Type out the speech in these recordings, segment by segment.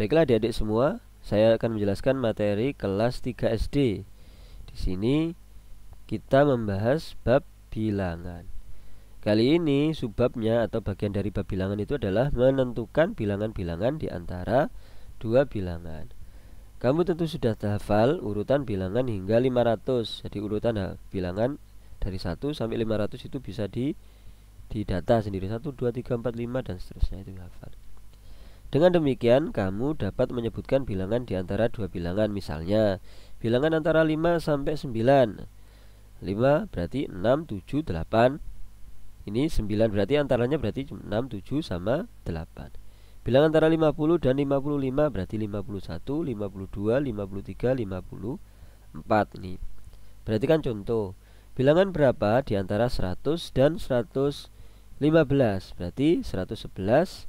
Baiklah adik-adik semua, saya akan menjelaskan materi kelas 3 SD. Di sini kita membahas bab bilangan. Kali ini subbabnya atau bagian dari bab bilangan itu adalah menentukan bilangan-bilangan di antara dua bilangan. Kamu tentu sudah hafal urutan bilangan hingga 500. Jadi urutan bilangan dari 1 sampai 500 itu bisa di didata sendiri 1 2 3 4 5 dan seterusnya itu hafal. Dengan demikian, kamu dapat menyebutkan bilangan di antara dua bilangan misalnya bilangan antara 5 sampai 9. 5 berarti 6 7 8. Ini 9 berarti antaranya berarti 6 7 sama 8. Bilangan antara 50 dan 55 berarti 51, 52, 53, 54 ini. kan contoh. Bilangan berapa di antara 100 dan 115? Berarti 111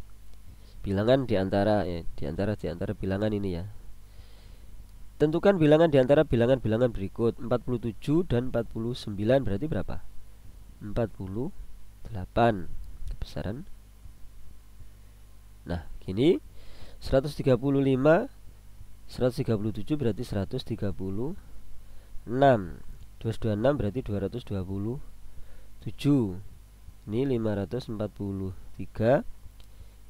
bilangan di antara ya, di antara di antara bilangan ini ya. Tentukan bilangan di antara bilangan-bilangan berikut 47 dan 49 berarti berapa? 48 kebesaran. Nah, gini 135 137 berarti 136 226 berarti 227 ini 543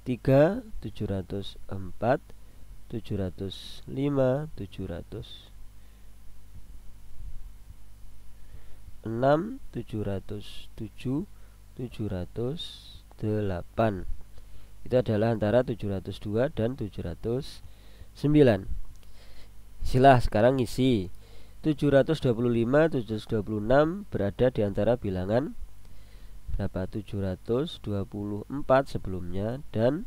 3 704 705 700 6 707 708 itu adalah antara 702 dan 709 silah sekarang isi 725 726 berada di antara bilangan berapa 724 sebelumnya dan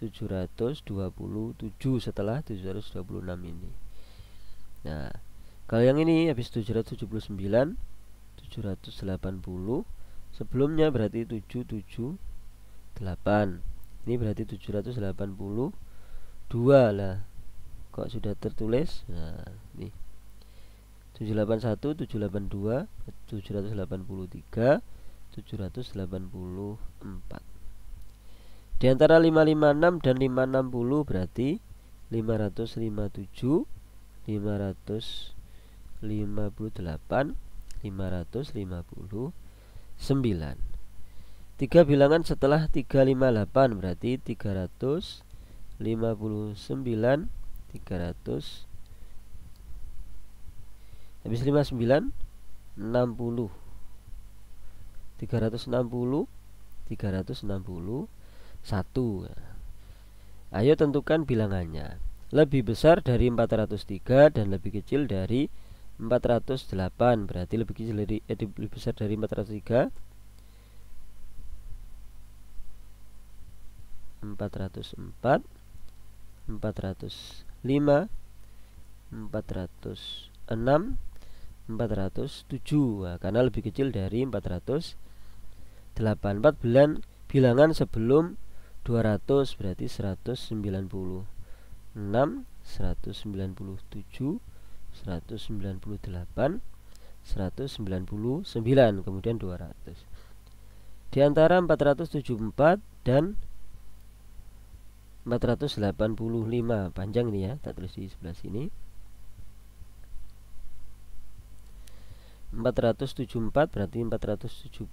727 setelah 726 ini nah kalau yang ini habis 779 780 sebelumnya berarti 778 ini berarti 782 lah kok sudah tertulis nah ini 781 782 783 784 Di antara 556 dan 560 berarti 557 558 559 3 bilangan setelah 358 berarti 359 300 Habis 59 60 360 360 1 Ayo tentukan bilangannya Lebih besar dari 403 dan lebih kecil dari 408 Berarti lebih, kecil dari, eh, lebih besar dari 403 404 405 406 407 nah, karena lebih kecil dari 403 8 4 bulan bilangan sebelum 200 berarti 190 6 197 198 199 kemudian 200 di antara 474 dan 485 panjang ini ya tak tulis di sebelah sini 474 berarti 475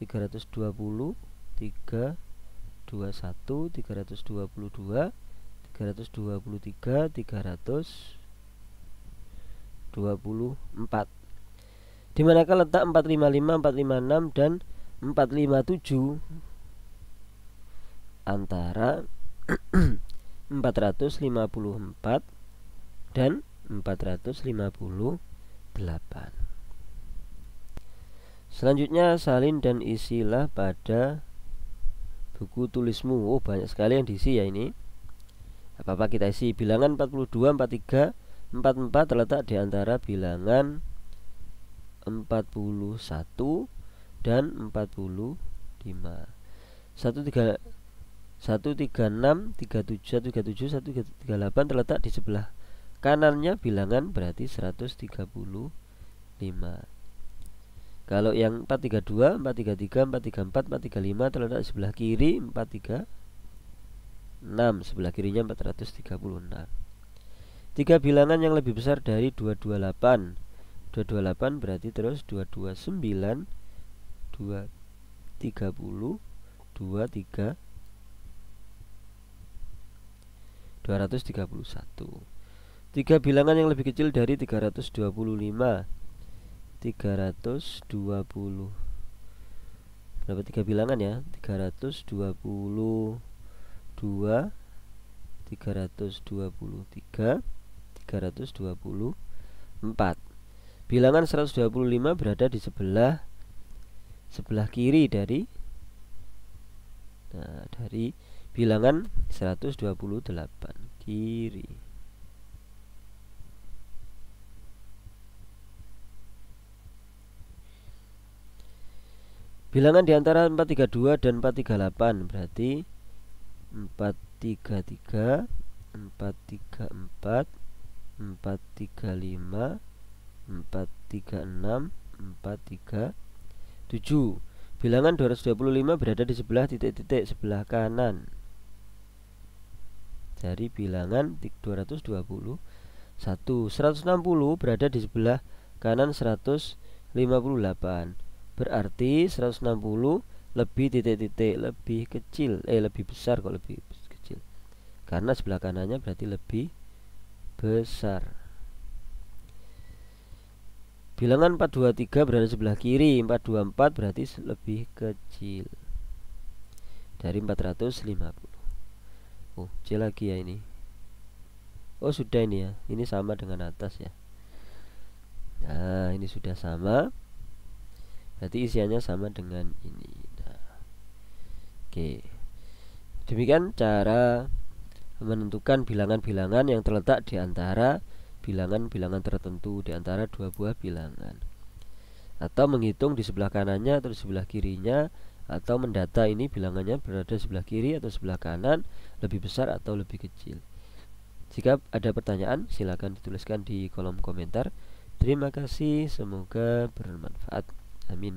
320 321 322 323 324 di manakah letak 455 456 dan 457 antara 454 dan 458 Selanjutnya salin dan isilah pada buku tulismu. Oh, banyak sekali yang diisi ya ini. Apa-apa kita isi bilangan 42, 43, 44 terletak di antara bilangan 41 dan 45. 136 37 37 138 terletak di sebelah kanannya bilangan berarti 135 kalau yang 432, 433, 434, 435 terletak sebelah kiri 436 sebelah kirinya 436. Tiga bilangan yang lebih besar dari 228. 228 berarti terus 229 230 23 231. Tiga bilangan yang lebih kecil dari 325. 320 berapa tiga bilangan ya 322 323 324 bilangan 125 berada di sebelah sebelah kiri dari nah dari bilangan 128 kiri Bilangan di antara 432 dan 438 berarti 433, 434, 435, 436, 437. Bilangan 225 berada di sebelah titik-titik sebelah kanan dari bilangan 221 160 berada di sebelah kanan 158 berarti 160 lebih titik-titik lebih kecil eh lebih besar kok lebih kecil karena sebelah kanannya berarti lebih besar bilangan 423 berada sebelah kiri 424 berarti lebih kecil dari 450 oh C lagi ya ini oh sudah ini ya ini sama dengan atas ya nah ini sudah sama berarti isiannya sama dengan ini nah. oke demikian cara menentukan bilangan-bilangan yang terletak di antara bilangan-bilangan tertentu di antara dua buah bilangan atau menghitung di sebelah kanannya atau di sebelah kirinya atau mendata ini bilangannya berada sebelah kiri atau sebelah kanan lebih besar atau lebih kecil jika ada pertanyaan silakan dituliskan di kolom komentar terima kasih semoga bermanfaat 前面。